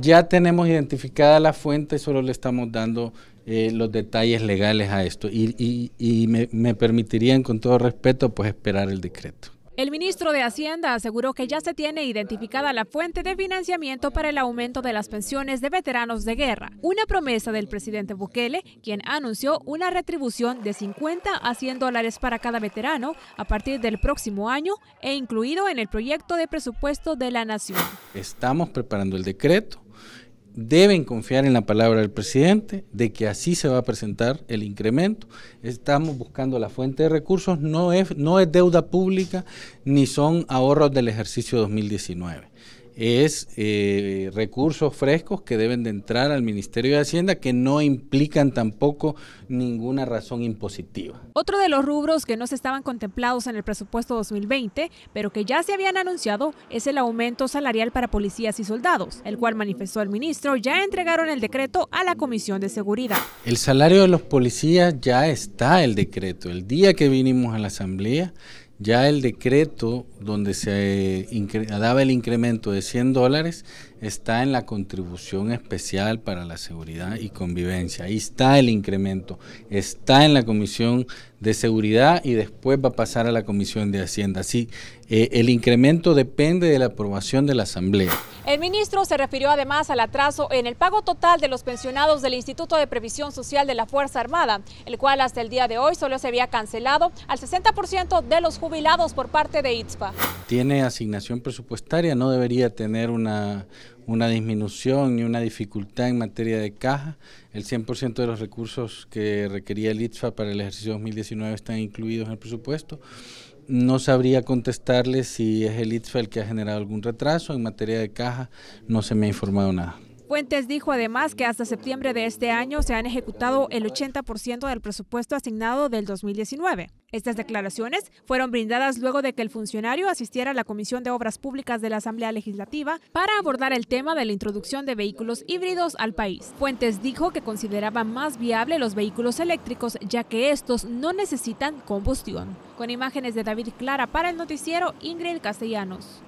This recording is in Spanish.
ya tenemos identificada la fuente, solo le estamos dando eh, los detalles legales a esto y, me, permitirían con todo respeto pues esperar el decreto. El ministro de Hacienda aseguró que ya se tiene identificada la fuente de financiamiento para el aumento de las pensiones de veteranos de guerra, una promesa del presidente Bukele, quien anunció una retribución de 50 a 100 dólares para cada veterano a partir del próximo año e incluido en el proyecto de presupuesto de la nación. Estamos preparando el decreto deben confiar en la palabra del presidente de que así se va a presentar el incremento. Estamos buscando la fuente de recursos, no es, no es deuda pública ni son ahorros del ejercicio 2019 es eh, recursos frescos que deben de entrar al Ministerio de Hacienda que no implican tampoco ninguna razón impositiva. Otro de los rubros que no se estaban contemplados en el presupuesto 2020, pero que ya se habían anunciado, es el aumento salarial para policías y soldados, el cual manifestó el ministro ya entregaron el decreto a la Comisión de Seguridad. El salario de los policías ya está el decreto. El día que vinimos a la Asamblea ya el decreto donde se eh, daba el incremento de 100 dólares está en la contribución especial para la seguridad y convivencia. Ahí está el incremento, está en la comisión de seguridad y después va a pasar a la comisión de Hacienda. así, eh, el incremento depende de la aprobación de la Asamblea. El ministro se refirió además al atraso en el pago total de los pensionados del Instituto de Previsión Social de la Fuerza Armada, el cual hasta el día de hoy solo se había cancelado al 60% de los jubilados por parte de ITSPA. Tiene asignación presupuestaria, no debería tener una una disminución y una dificultad en materia de caja. El 100% de los recursos que requería el ITFA para el ejercicio 2019 están incluidos en el presupuesto. No sabría contestarle si es el ITFA el que ha generado algún retraso. En materia de caja no se me ha informado nada. Fuentes dijo además que hasta septiembre de este año se han ejecutado el 80% del presupuesto asignado del 2019. Estas declaraciones fueron brindadas luego de que el funcionario asistiera a la Comisión de Obras Públicas de la Asamblea Legislativa para abordar el tema de la introducción de vehículos híbridos al país. Fuentes dijo que consideraba más viable los vehículos eléctricos ya que estos no necesitan combustión. Con imágenes de David Clara para el noticiero Ingrid Castellanos.